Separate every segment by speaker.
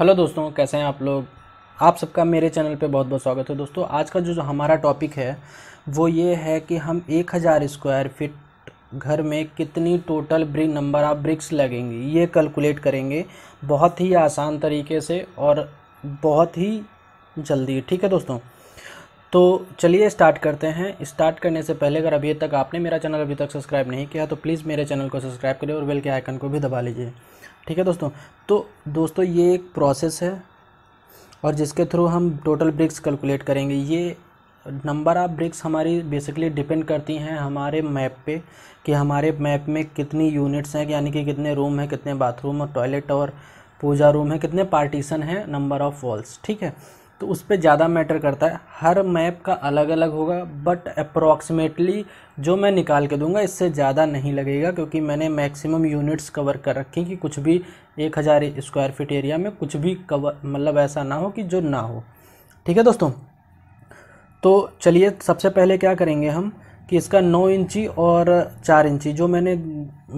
Speaker 1: hello दोस्तों कैसे हैं आप लोग आप सबका मेरे चैनल पे बहुत बहुत स्वागत है दोस्तों आज का जो हमारा टॉपिक है वो ये है कि हम एक हज़ार स्क्वायर फीट घर में कितनी total brick number of bricks लगेंगी ये कैलकुलेट करेंगे बहुत ही आसान तरीके से और बहुत ही जल्दी ठीक है दोस्तों तो चलिए स्टार्ट करते हैं स्टार्ट करने से पहले अगर अभी तक आपने मेरा चैनल अभी तक सब्सक्राइब नहीं किया तो प्लीज़ मेरे चैनल को सब्सक्राइब करें और बेल के आइकन को भी दबा लीजिए ठीक है दोस्तों तो दोस्तों ये एक प्रोसेस है और जिसके थ्रू हम टोटल ब्रिक्स कैलकुलेट करेंगे ये नंबर ऑफ़ ब्रिक्स हमारी बेसिकली डिपेंड करती हैं हमारे मैप पे कि हमारे मैप में कितनी यूनिट्स हैं यानी कि कितने रूम हैं कितने बाथरूम और टॉयलेट और पूजा रूम है कितने पार्टीशन हैं नंबर ऑफ़ वॉल्स ठीक है तो उस पर ज़्यादा मैटर करता है हर मैप का अलग अलग होगा बट अप्रॉक्सीमेटली जो मैं निकाल के दूंगा इससे ज़्यादा नहीं लगेगा क्योंकि मैंने मैक्सिमम यूनिट्स कवर कर रखी कि कुछ भी एक हज़ार स्क्वायर फीट एरिया में कुछ भी कवर मतलब ऐसा ना हो कि जो ना हो ठीक है दोस्तों तो चलिए सबसे पहले क्या करेंगे हम कि इसका नौ इंची और चार इंची जो मैंने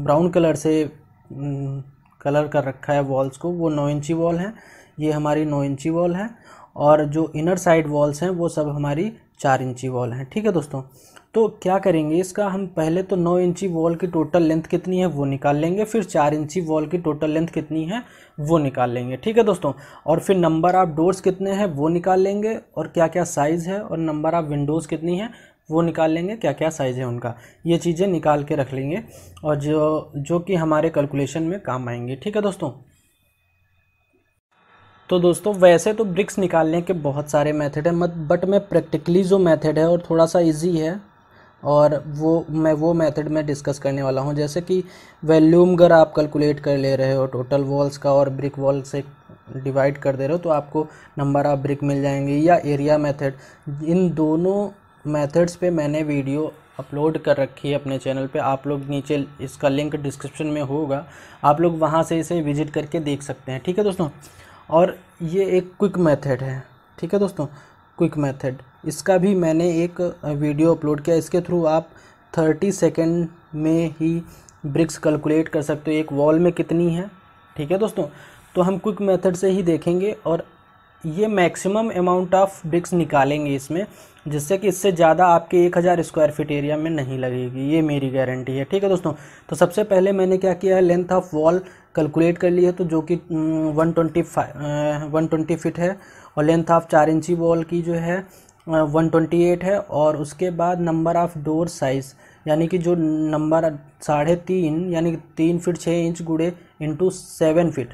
Speaker 1: ब्राउन कलर से कलर कर रखा है वॉल्स को वो नौ इंची वॉल है ये हमारी नौ इंची वॉल है और जो इनर साइड वॉल्स हैं वो सब हमारी चार इंची वॉल हैं ठीक है दोस्तों तो क्या करेंगे इसका हम पहले तो नौ इंची वॉल की टोटल लेंथ कितनी है वो निकाल लेंगे फिर चार इंची वॉल की टोटल लेंथ कितनी है वो निकाल लेंगे ठीक है दोस्तों और फिर नंबर ऑफ़ डोर्स कितने हैं वो निकाल लेंगे और क्या क्या साइज़ है और नंबर ऑफ़ विंडोज़ कितनी है वो निकाल लेंगे क्या क्या साइज़ है उनका ये चीज़ें निकाल के रख लेंगे और जो जो कि हमारे कैलकुलेशन में काम आएंगे ठीक है दोस्तों तो दोस्तों वैसे तो ब्रिक्स निकालने के बहुत सारे मेथड हैं मत बट मैं प्रैक्टिकली जो मेथड है और थोड़ा सा इजी है और वो मैं वो मेथड में डिस्कस करने वाला हूँ जैसे कि वैल्यूम अगर आप कैलकुलेट कर ले रहे हो टोटल वॉल्स का और ब्रिक वॉल से डिवाइड कर दे रहे हो तो आपको नंबर ऑफ ब्रिक मिल जाएंगे या एरिया मेथड इन दोनों मेथड्स पे मैंने वीडियो अपलोड कर रखी है अपने चैनल पे आप लोग नीचे इसका लिंक डिस्क्रिप्शन में होगा आप लोग वहाँ से इसे विजिट करके देख सकते हैं ठीक है दोस्तों और ये एक क्विक मेथड है ठीक है दोस्तों क्विक मेथड इसका भी मैंने एक वीडियो अपलोड किया इसके थ्रू आप थर्टी सेकेंड में ही ब्रिक्स कैलकुलेट कर सकते हो एक वॉल में कितनी है ठीक है दोस्तों तो हम क्विक मेथड से ही देखेंगे और ये मैक्सिमम अमाउंट ऑफ ब्रिक्स निकालेंगे इसमें जिससे कि इससे ज़्यादा आपके एक हज़ार स्क्वायर फीट एरिया में नहीं लगेगी ये मेरी गारंटी है ठीक है दोस्तों तो सबसे पहले मैंने क्या किया है लेंथ ऑफ वॉल कैलकुलेट कर ली है तो जो कि one twenty one twenty feet है और लेंथ ऑफ चार इंची वॉल की जो है वन ट्वेंटी एट है और उसके बाद नंबर ऑफ़ डोर साइज़ यानी कि जो नंबर साढ़े तीन यानी तीन फिट छः इंच गुड़े इंटू सेवन फिट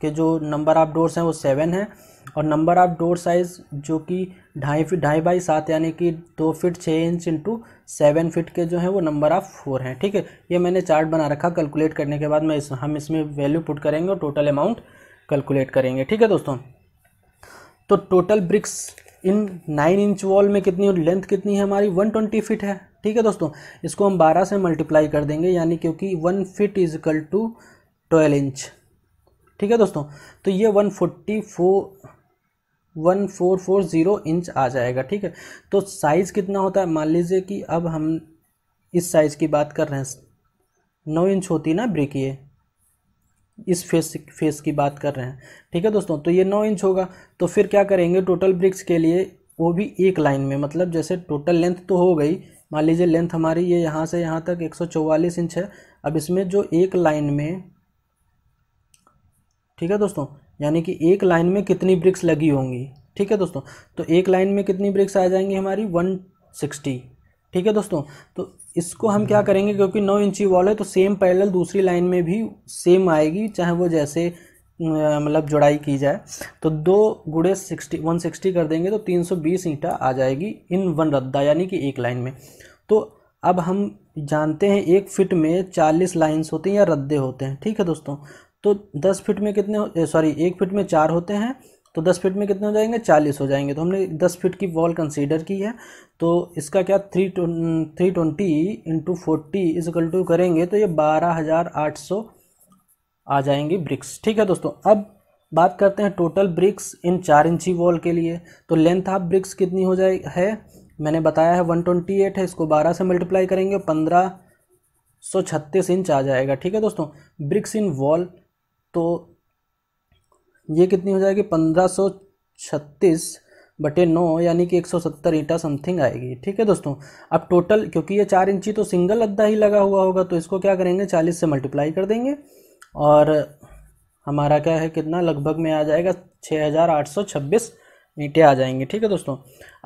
Speaker 1: के जो नंबर ऑफ़ डोर्स हैं वो सेवन है और नंबर ऑफ़ डोर साइज़ जो कि ढाई फीट ढाई बाई सात यानी कि दो फिट छः इंच इंटू सेवन फिट के जो हैं वो नंबर ऑफ़ फोर हैं ठीक है ये मैंने चार्ट बना रखा कैलकुलेट करने के बाद मैं इस हम इसमें वैल्यू पुट करेंगे और टोटल अमाउंट कैलकुलेट करेंगे ठीक है दोस्तों तो total bricks in nine inch wall में कितनी लेंथ कितनी है हमारी वन ट्वेंटी फिट है ठीक है दोस्तों इसको हम बारह से मल्टीप्लाई कर देंगे यानी क्योंकि one feet is equal to twelve inch ठीक है दोस्तों तो ये one forty four one four four zero inch आ जाएगा ठीक है तो साइज़ कितना होता है मान लीजिए कि अब हम इस साइज़ की बात कर रहे हैं नौ इंच होती है ना ब्रिक ये इस फेस फेस की बात कर रहे हैं ठीक है दोस्तों तो ये नौ इंच होगा तो फिर क्या करेंगे टोटल ब्रिक्स के लिए वो भी एक लाइन में मतलब जैसे टोटल लेंथ तो हो गई मान लीजिए लेंथ हमारी ये यहाँ से यहाँ तक 144 इंच है अब इसमें जो एक लाइन में ठीक है दोस्तों यानी कि एक लाइन में कितनी ब्रिक्स लगी होंगी ठीक है दोस्तों तो एक लाइन में कितनी ब्रिक्स आ जाएंगी हमारी वन सिक्सटी ठीक है दोस्तों तो इसको हम क्या करेंगे क्योंकि नौ इंची वॉल है तो सेम पैरेलल दूसरी लाइन में भी सेम आएगी चाहे वो जैसे मतलब जुड़ाई की जाए तो दो गुड़े सिक्सटी वन सिक्सटी कर देंगे तो तीन सौ बीस ईंटा आ जाएगी इन वन रद्दा यानी कि एक लाइन में तो अब हम जानते हैं एक फिट में चालीस लाइन्स होती हैं या रद्दे होते हैं ठीक है दोस्तों तो दस फीट में कितने सॉरी एक फीट में चार होते हैं तो दस फीट में कितने हो जाएंगे चालीस हो जाएंगे तो हमने दस फीट की वॉल कंसीडर की है तो इसका क्या three three twenty into forty is equal to करेंगे तो ये बारह हज़ार आठ सौ आ जाएंगी ब्रिक्स ठीक है दोस्तों अब बात करते हैं टोटल ब्रिक्स इन चार इंची वॉल के लिए तो लेंथ ऑफ ब्रिक्स कितनी हो जाए है मैंने बताया है वन ट्वेंटी एट है इसको बारह से मल्टीप्लाई करेंगे पंद्रह सौ छत्तीस इंच आ जाएगा ठीक है दोस्तों ब्रिक्स इन वॉल तो ये कितनी हो जाएगी पंद्रह सौ छत्तीस बटे नौ यानी कि 170 ईटा समथिंग आएगी ठीक है दोस्तों अब टोटल क्योंकि ये चार इंची तो सिंगल अद्दा ही लगा हुआ होगा तो इसको क्या करेंगे 40 से मल्टीप्लाई कर देंगे और हमारा क्या है कितना लगभग में आ जाएगा 6826 ईटे आ जाएंगे ठीक है दोस्तों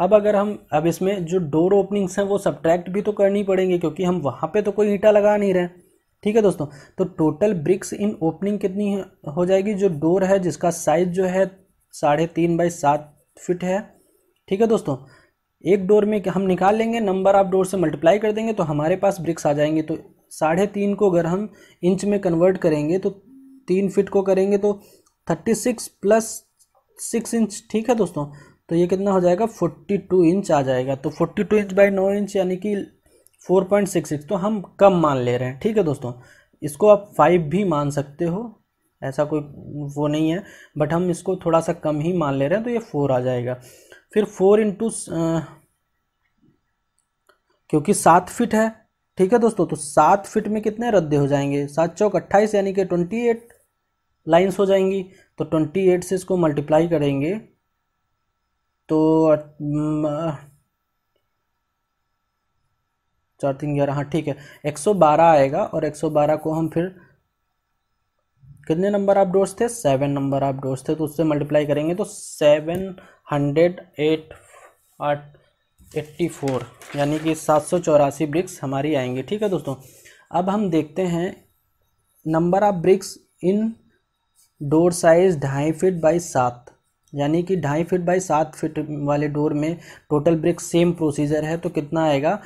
Speaker 1: अब अगर हम अब इसमें जो डोर ओपनिंग्स हैं वो सब्ट्रैक्ट भी तो करनी पड़ेंगी क्योंकि हम वहाँ पर तो कोई ईंटा लगा नहीं रहे ठीक है दोस्तों तो टोटल ब्रिक्स इन ओपनिंग कितनी हो जाएगी जो डोर है जिसका साइज जो है साढ़े तीन बाई सात फिट है ठीक है दोस्तों एक डोर में हम निकाल लेंगे नंबर आप डोर से मल्टीप्लाई कर देंगे तो हमारे पास ब्रिक्स आ जाएंगे तो साढ़े तीन को अगर हम इंच में कन्वर्ट करेंगे तो तीन फिट को करेंगे तो thirty six plus six inch ठीक है दोस्तों तो ये कितना हो जाएगा फोर्टी टू इंच आ जाएगा तो फोर्टी टू इंच बाई नौ इंच यानी कि फोर पॉइंट सिक्स सिक्स तो हम कम मान ले रहे हैं ठीक है दोस्तों इसको आप फाइव भी मान सकते हो ऐसा कोई वो नहीं है बट हम इसको थोड़ा सा कम ही मान ले रहे हैं तो ये फोर आ जाएगा फिर फोर इंटू क्योंकि सात फिट है ठीक है दोस्तों तो सात फिट में कितने रद्द हो जाएंगे सात चौक अट्ठाईस यानी कि ट्वेंटी एट लाइन्स हो जाएंगी तो ट्वेंटी एट से इसको मल्टीप्लाई करेंगे तो चार तीन ग्यारह हाँ ठीक है एक सौ बारह आएगा और एक सौ बारह को हम फिर कितने नंबर आप डोर्स थे सेवन नंबर आप डोर्स थे तो उससे मल्टीप्लाई करेंगे तो seven hundred eight eighty four यानी कि सात सौ चौरासी ब्रिक्स हमारी आएंगी ठीक है दोस्तों अब हम देखते हैं number of bricks in door size ढाई फिट बाई सात यानी कि ढाई फिट बाई सात फिट वाले डोर में टोटल ब्रिक्स सेम प्रोसीजर है तो कितना आएगा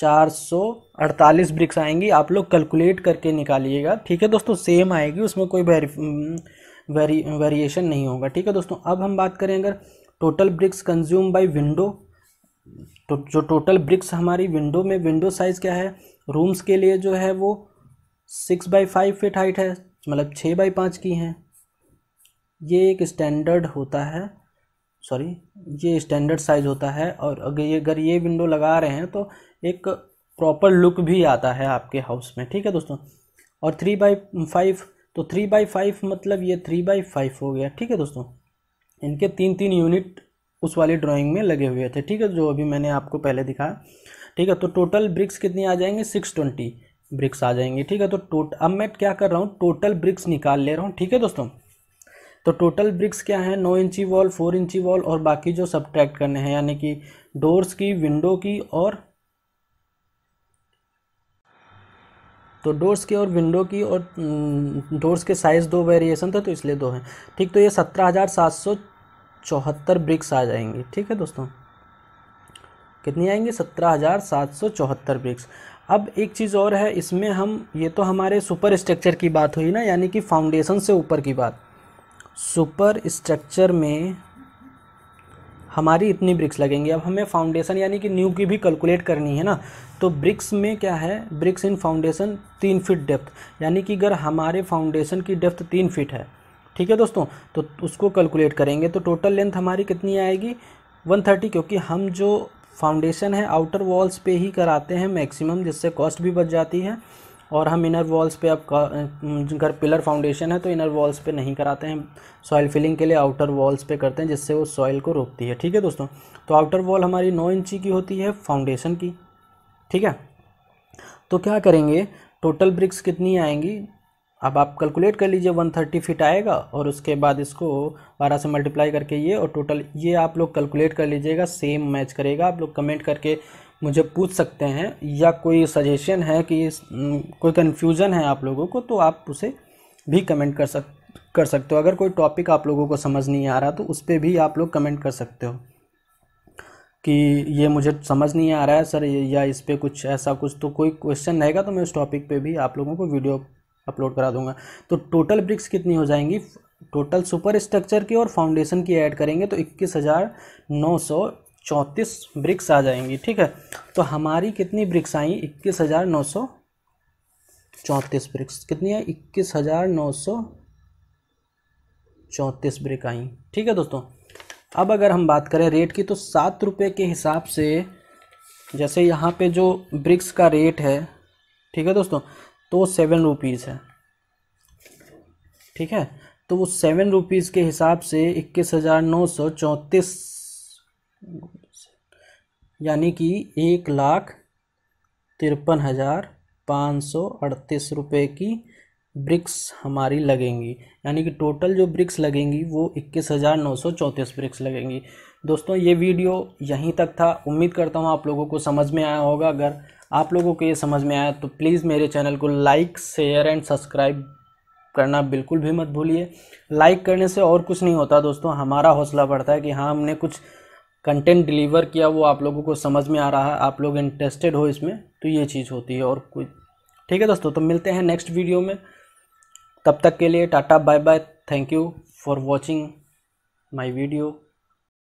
Speaker 1: चार सौ अड़तालीस ब्रिक्स आएंगी आप लोग कैलकुलेट करके निकालिएगा ठीक है दोस्तों सेम आएगी उसमें कोई वेरी वेरी वेरिएशन नहीं होगा ठीक है दोस्तों अब हम बात करें अगर total bricks consume by window तो जो टोटल ब्रिक्स हमारी विंडो में विंडो साइज़ क्या है रूम्स के लिए जो है वो six by five feet height है मतलब छः बाई पाँच की हैं ये एक स्टैंडर्ड होता है सॉरी ये स्टैंडर्ड साइज़ होता है और अगर ये अगर ये विंडो लगा रहे हैं तो एक प्रॉपर लुक भी आता है आपके हाउस में ठीक है दोस्तों और थ्री बाई फाइव तो थ्री बाई फाइव मतलब ये थ्री बाई फाइव हो गया ठीक है दोस्तों इनके तीन तीन यूनिट उस वाली ड्राइंग में लगे हुए थे ठीक है जो अभी मैंने आपको पहले दिखाया ठीक है तो टोटल ब्रिक्स कितनी आ जाएंगे सिक्स ट्वेंटी ब्रिक्स आ जाएंगे ठीक है तो टोट अब मैं क्या कर रहा हूँ टोटल ब्रिक्स निकाल ले रहा हूँ ठीक है दोस्तों तो टोटल ब्रिक्स क्या है नौ इंची वॉल फोर इंची वॉल और बाकी जो सब्ट्रैक्ट करने हैं यानी कि डोर्स की विंडो की और तो डोर्स की और विंडो की और डोर्स mm, के साइज़ दो वेरिएशन थे तो इसलिए दो हैं ठीक तो ये सत्रह हज़ार सात सौ चौहत्तर ब्रिक्स आ जाएंगी ठीक है दोस्तों कितनी आएंगी सत्रह हज़ार सात सौ चौहत्तर ब्रिक्स अब एक चीज़ और है इसमें हम ये तो हमारे सुपर स्ट्रक्चर की बात हुई ना यानी कि फाउंडेशन से ऊपर की बात सुपर स्ट्रक्चर में हमारी इतनी ब्रिक्स लगेंगी अब हमें फाउंडेशन यानी कि न्यू की भी कैलकुलेट करनी है ना तो ब्रिक्स में क्या है ब्रिक्स इन फाउंडेशन तीन फीट डेप्थ यानी कि अगर हमारे फाउंडेशन की डेप्थ तीन फीट है ठीक है दोस्तों तो उसको कैलकुलेट करेंगे तो टोटल लेंथ हमारी कितनी आएगी वन थर्टी क्योंकि हम जो फाउंडेशन है आउटर वॉल्स पे ही कराते हैं मैक्सिमम जिससे कॉस्ट भी बच जाती है और हम इनर वॉल्स पे अब घर पिलर फाउंडेशन है तो इनर वॉल्स पे नहीं कराते हैं सॉइल फिलिंग के लिए आउटर वॉल्स पे करते हैं जिससे वो सॉइल को रोकती है ठीक है दोस्तों तो आउटर वॉल हमारी नौ इंची की होती है फाउंडेशन की ठीक है तो क्या करेंगे टोटल ब्रिक्स कितनी आएंगी अब आप कैलकुलेट कर लीजिए थर्टी फिट आएगा और उसके बाद इसको बारह से मल्टीप्लाई करके ये और टोटल ये आप लोग कैलकुलेट कर लीजिएगा सेम मैच करेगा आप लोग कमेंट करके मुझे पूछ सकते हैं या कोई सजेशन है कि कोई कन्फ्यूज़न है आप लोगों को तो आप उसे भी कमेंट कर सक कर सकते हो अगर कोई टॉपिक आप लोगों को समझ नहीं आ रहा तो उस पर भी आप लोग कमेंट कर सकते हो कि ये मुझे समझ नहीं आ रहा है सर या इस पर कुछ ऐसा कुछ तो कोई क्वेश्चन रहेगा तो मैं उस टॉपिक पे भी आप लोगों को वीडियो अपलोड करा दूंगा तो टोटल ब्रिक्स कितनी हो जाएंगी टोटल सुपर स्ट्रक्चर की और फाउंडेशन की ऐड करेंगे तो इक्कीस हज़ार नौ सौ चौंतीस ब्रिक्स आ जाएंगी ठीक है तो हमारी कितनी ब्रिक्स आई इक्कीस हज़ार नौ सौ चौंतीस ब्रिक्स कितनी है इक्कीस हज़ार नौ सौ चौंतीस ब्रिक आई ठीक है दोस्तों अब अगर हम बात करें रेट की तो सात रुपये के हिसाब से जैसे यहाँ पे जो ब्रिक्स का रेट है ठीक है दोस्तों तो सेवन रुपीज़ है ठीक है तो वो सेवन रुपीज़ के हिसाब से इक्कीस हज़ार नौ सौ चौंतीस यानी कि एक लाख तिरपन हज़ार पाँच सौ अड़तीस रुपये की ब्रिक्स हमारी लगेंगी यानी कि टोटल जो ब्रिक्स लगेंगी वो इक्कीस हज़ार नौ सौ चौंतीस ब्रिक्स लगेंगी दोस्तों ये वीडियो यहीं तक था उम्मीद करता हूँ आप लोगों को समझ में आया होगा अगर आप लोगों को ये समझ में आया तो प्लीज़ मेरे चैनल को लाइक शेयर एंड सब्सक्राइब करना बिल्कुल भी मत भूलिए लाइक करने से और कुछ नहीं होता दोस्तों हमारा हौसला बढ़ता है कि हाँ हमने कुछ कंटेंट डिलीवर किया वो आप लोगों को समझ में आ रहा है आप लोग इंटरेस्टेड हो इसमें तो ये चीज़ होती है और कोई ठीक है दोस्तों तो मिलते हैं नेक्स्ट वीडियो में तब तक के लिए टाटा bye bye thank you for watching my video